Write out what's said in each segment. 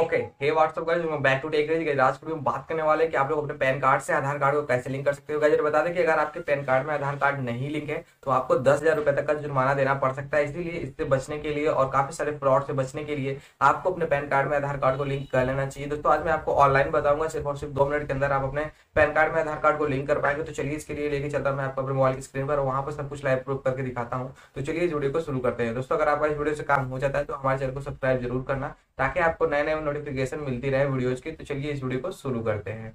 okay hey what's up guys back to tech रही आज हम बात करने वाले कि आप लोग अपने पैन कार्ड से आधार कार्ड को कैसे लिंक कर सकते हो गाइस बता दें कि अगर आपके पैन कार्ड में आधार कार्ड नहीं लिंक है तो आपको दस हजार रुपए तक का जुर्माना देना पड़ सकता है इसीलिए इससे बचने के लिए और काफी सारे फ्रॉड से बचने के लिए आपको अपने पैन कार्ड में आधार कार्ड को लिंक कर लेना चाहिए दोस्तों आज मैं आपको ऑनलाइन बताऊंगा सिर्फ और सिर्फ दो मिनट के अंदर आप अपने पैन कार्ड में आधार कार्ड को लिंक कर पाएंगे तो चलिए इसके लिए लेके चलता मैं आपको अपने मोबाइल की स्क्रीन पर वहाँ पर सब कुछ लाइव प्रूफ करके दिखाता हूँ तो चलिए इस वीडियो को शुरू करते हैं दोस्तों अगर आपका इस वीडियो से काम हो जाता है तो हमारे चैनल को सब्सक्राइब जरूर करना ताकि आपको नए नए नोटिफिकेशन मिलती रहे वीडियोज की तो चलिए इस वीडियो को शुरू करते हैं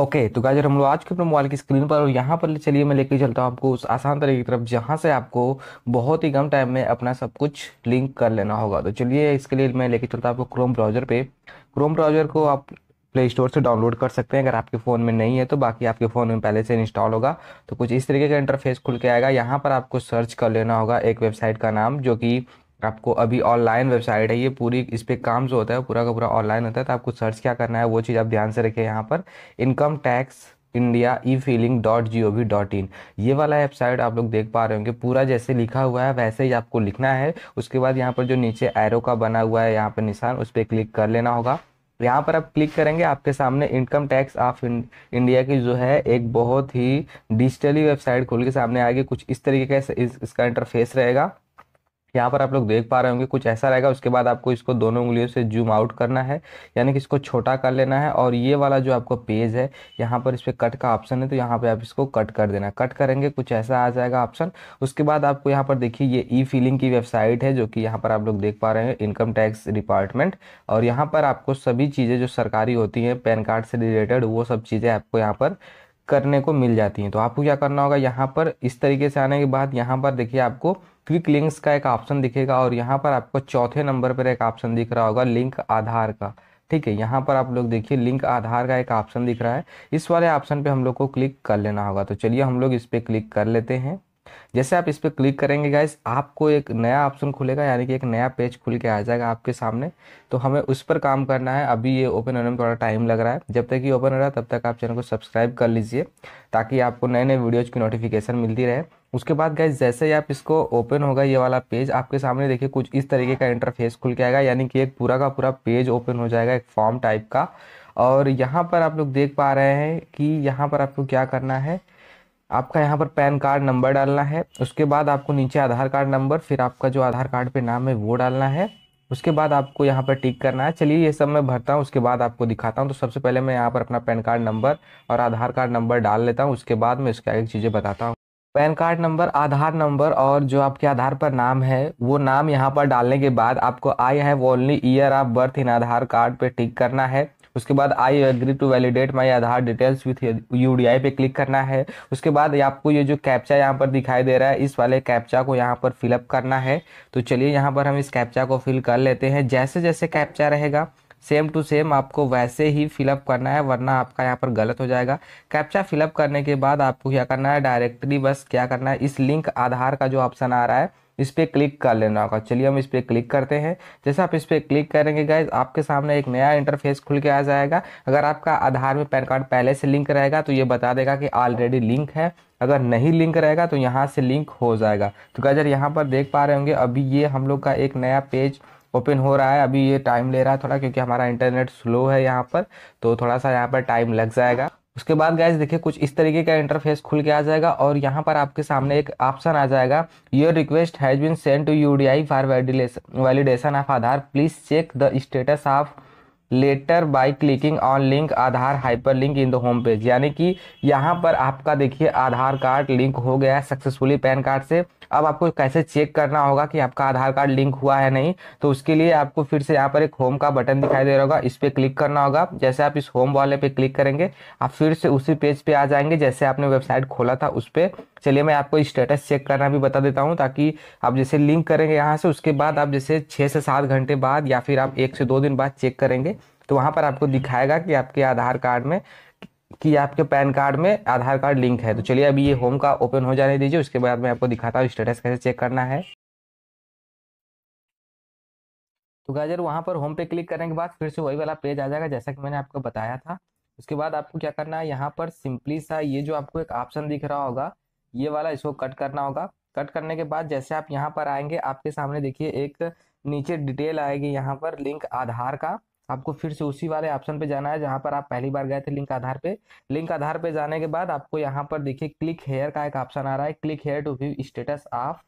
ओके okay, तो गाजर हम लोग आज के अपने मोबाइल की स्क्रीन पर और यहाँ पर चलिए मैं लेके चलता हूँ आपको उस आसान तरीके की तरफ जहाँ से आपको बहुत ही कम टाइम में अपना सब कुछ लिंक कर लेना होगा तो चलिए इसके लिए मैं लेके चलता हूँ आपको क्रोम ब्राउज़र पे क्रोम ब्राउज़र को आप प्ले स्टोर से डाउनलोड कर सकते हैं अगर आपके फ़ोन में नहीं है तो बाकी आपके फ़ोन में पहले से इंस्टॉल होगा तो कुछ इस तरीके का इंटरफेस खुल के आएगा यहाँ पर आपको सर्च कर लेना होगा एक वेबसाइट का नाम जो कि आपको अभी ऑनलाइन वेबसाइट है ये पूरी इस पर काम जो होता है पूरा का पूरा ऑनलाइन होता है तो आपको सर्च क्या करना है वो चीज़ आप ध्यान से रखें यहाँ पर income tax India e filing dot G O V dot in ये वाला वेबसाइट आप लोग देख पा रहे होंगे पूरा जैसे लिखा हुआ है वैसे ही आपको लिखना है उसके बाद यहाँ पर जो नीचे एरो का बना हुआ है यहाँ पर निशान उस पर क्लिक कर लेना होगा यहाँ पर आप क्लिक करेंगे आपके सामने इनकम टैक्स ऑफ इंडिया की जो है एक बहुत ही डिजिटली वेबसाइट खुल के सामने आएगी कुछ इस तरीके का इस, इसका इंटरफेस रहेगा यहाँ पर आप लोग देख पा रहे होंगे कुछ ऐसा रहेगा उसके बाद आपको इसको दोनों उंगलियों से जूम आउट करना है यानी कि इसको छोटा कर लेना है और ये वाला जो आपको पेज है यहाँ पर इस पर कट का ऑप्शन है तो यहाँ पे आप इसको कट कर देना कट करेंगे कुछ ऐसा आ जाएगा ऑप्शन उसके बाद आपको यहाँ पर देखिए ये ई फिलिंग की वेबसाइट है जो कि यहाँ पर आप लोग देख पा रहे हैं इनकम टैक्स डिपार्टमेंट और यहाँ पर आपको सभी चीज़ें जो सरकारी होती हैं पैन कार्ड से रिलेटेड वो सब चीज़ें आपको यहाँ पर करने को मिल जाती हैं तो आपको क्या करना होगा यहाँ पर इस तरीके से आने के बाद यहाँ पर देखिए आपको क्विक लिंक्स का एक ऑप्शन दिखेगा और यहाँ पर आपको चौथे नंबर पर एक ऑप्शन दिख रहा होगा लिंक आधार का ठीक है यहाँ पर आप लोग देखिए लिंक आधार का एक ऑप्शन दिख रहा है इस वाले ऑप्शन पे हम लोग को क्लिक कर लेना होगा तो चलिए हम लोग इस पर क्लिक कर लेते हैं जैसे आप इस पर क्लिक करेंगे गाइस आपको एक नया ऑप्शन खुलेगा यानी कि एक नया पेज खुल के आ जाएगा आपके सामने तो हमें उस पर काम करना है अभी ये ओपन होने में थोड़ा टाइम लग रहा है जब तक ये ओपन हो रहा है तब तक आप चैनल को सब्सक्राइब कर लीजिए ताकि आपको नए नए वीडियोज़ की नोटिफिकेशन मिलती रहे उसके बाद गाइज जैसे ही आप इसको ओपन होगा ये वाला पेज आपके सामने देखिए कुछ इस तरीके का इंटरफेस खुल के आएगा यानी कि एक पूरा का पूरा पेज ओपन हो जाएगा एक फॉर्म टाइप का और यहाँ पर आप लोग देख पा रहे हैं कि यहाँ पर आपको क्या करना है आपका यहाँ पर पैन कार्ड नंबर डालना है उसके बाद आपको नीचे आधार कार्ड नंबर फिर आपका जो आधार कार्ड पर नाम है वो डालना है उसके बाद आपको यहाँ पर टिक करना है चलिए ये सब मैं भरता हूँ उसके बाद आपको दिखाता हूँ तो सबसे पहले मैं यहाँ पर अपना पैन कार्ड नंबर और आधार कार्ड नंबर डाल लेता हूँ उसके बाद मैं उसके आगे चीज़ें बताता हूँ PAN card number Aadhaar number और जो आपके आधार पर नाम है वो नाम यहाँ पर डालने के बाद आपको I have only year of birth in Aadhaar card पे टिक करना है उसके बाद I agree to validate my Aadhaar details with U D I पे क्लिक करना है उसके बाद आपको ये जो कैप्चा यहाँ पर दिखाई दे रहा है इस वाले कैप्चा को यहाँ पर फिलअप करना है तो चलिए यहाँ पर हम इस कैप्चा को फिल कर लेते हैं जैसे जैसे कैप्चा रहेगा सेम टू सेम आपको वैसे ही फिलअप करना है वरना आपका यहाँ पर गलत हो जाएगा कैप्चा फिलअप करने के बाद आपको क्या करना है डायरेक्टली बस क्या करना है इस लिंक आधार का जो ऑप्शन आ रहा है इस पर क्लिक कर लेना होगा चलिए हम इस पर क्लिक करते हैं जैसे आप इस पर क्लिक करेंगे गए आपके सामने एक नया इंटरफेस खुल के आ जाएगा अगर आपका आधार में पैन कार्ड पहले से लिंक रहेगा तो ये बता देगा कि ऑलरेडी लिंक है अगर नहीं लिंक रहेगा तो यहाँ से लिंक हो जाएगा तो गाजर यहाँ पर देख पा रहे होंगे अभी ये हम लोग का एक नया पेज ओपन हो रहा है अभी ये टाइम ले रहा है थोड़ा क्योंकि हमारा इंटरनेट स्लो है यहाँ पर तो थोड़ा सा यहाँ पर टाइम लग जाएगा उसके बाद गैस देखिए कुछ इस तरीके का इंटरफेस खुल के आ जाएगा और यहाँ पर आपके सामने एक ऑप्शन आ जाएगा your request has been send to U D I for validation of Aadhaar please check the status of letter by clicking on link Aadhaar hyperlink in the home page यानी कि यहाँ पर आपका देखिए आधार कार्ड लिंक हो गया है सक्सेसफुली पैन कार्ड से अब आपको कैसे चेक करना होगा कि आपका आधार कार्ड लिंक हुआ है नहीं तो उसके लिए आपको फिर से यहाँ पर एक होम का बटन दिखाई दे रहा होगा इस पर क्लिक करना होगा जैसे आप इस होम वाले पे क्लिक करेंगे आप फिर से उसी पेज पे आ जाएंगे जैसे आपने वेबसाइट खोला था उस पर चलिए मैं आपको स्टेटस चेक करना भी बता देता हूँ ताकि आप जैसे लिंक करेंगे यहाँ से उसके बाद आप जैसे छः से सात घंटे बाद या फिर आप एक से दो दिन बाद चेक करेंगे तो वहाँ पर आपको दिखाएगा कि आपके आधार कार्ड में कि आपके पैन कार्ड में आधार कार्ड लिंक है तो चलिए अभी ये होम का ओपन हो जाने दीजिए उसके बाद मैं आपको दिखाता हूँ स्टेटस कैसे चेक करना है तो गाजर वहाँ पर होम पे क्लिक करने के बाद फिर से वही वाला पेज आ जाएगा जैसा कि मैंने आपको बताया था उसके बाद आपको क्या करना है यहाँ पर सिंपली सा ये जो आपको एक ऑप्शन दिख रहा होगा ये वाला इसको कट करना होगा कट करने के बाद जैसे आप यहाँ पर आएंगे आपके सामने देखिए एक नीचे डिटेल आएगी यहाँ पर लिंक आधार का आपको फिर से उसी वाले ऑप्शन पे जाना है जहाँ पर आप पहली बार गए थे लिंक आधार पे लिंक आधार पे जाने के बाद आपको यहाँ पर देखिए क्लिक हेयर का एक ऑप्शन आ रहा है click here to view status of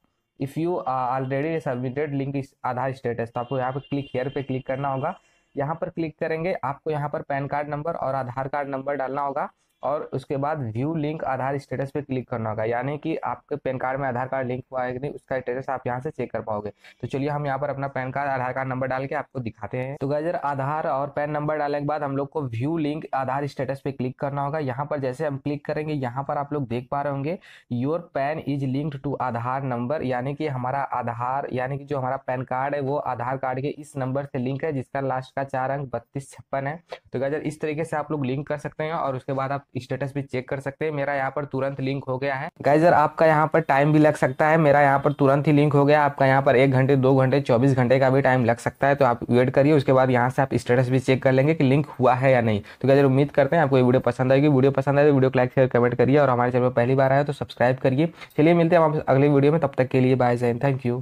if you already submitted link Aadhaar status तो आपको यहाँ पर क्लिक हेयर पे क्लिक करना होगा यहाँ पर क्लिक करेंगे आपको यहाँ पर पैन कार्ड नंबर और आधार कार्ड नंबर डालना होगा और उसके बाद व्यू लिंक आधार स्टेटस पे क्लिक करना होगा यानी कि आपके पैन कार्ड में आधार कार्ड लिंक हुआ है कि नहीं उसका स्टेटस आप यहाँ से चेक कर पाओगे तो चलिए हम यहाँ पर अपना PAN card Aadhaar card number डाल के आपको दिखाते हैं तो गाइजर आधार और पैन नंबर डालने के बाद हम लोग को व्यू लिंक आधार स्टेटस पे क्लिक करना होगा यहाँ पर जैसे हम क्लिक करेंगे यहाँ पर आप लोग देख पा रहे होंगे your PAN is linked to Aadhaar number यानी कि हमारा आधार यानी कि जो हमारा पैन कार्ड है वो आधार कार्ड के इस नंबर से लिंक है जिसका लास्ट का चार अंक बत्तीस छप्पन है तो गाइजर इस तरीके से आप लोग लिंक कर सकते हैं और उसके बाद आप स्टेटस भी चेक कर सकते हैं मेरा यहाँ पर तुरंत लिंक हो गया है गाइजर आपका यहाँ पर टाइम भी लग सकता है मेरा यहाँ पर तुरंत ही लिंक हो गया आपका यहाँ पर एक घंटे दो घंटे चौबीस घंटे का भी टाइम लग सकता है तो आप वेट करिए उसके बाद यहाँ से आप स्टेटस भी चेक कर लेंगे कि लिंक हुआ है या नहीं तो गाइजर उम्मीद करते हैं आपको ये वीडियो पसंद आएगी वीडियो पसंद आए तो वीडियो को लाइक शेयर कमेंट करिए और हमारे चैनल पर पहली बार आए तो सब्सक्राइब करिए चलिए मिलते हैं आप अगले वीडियो में तब तक के लिए बाय जैन थैंक यू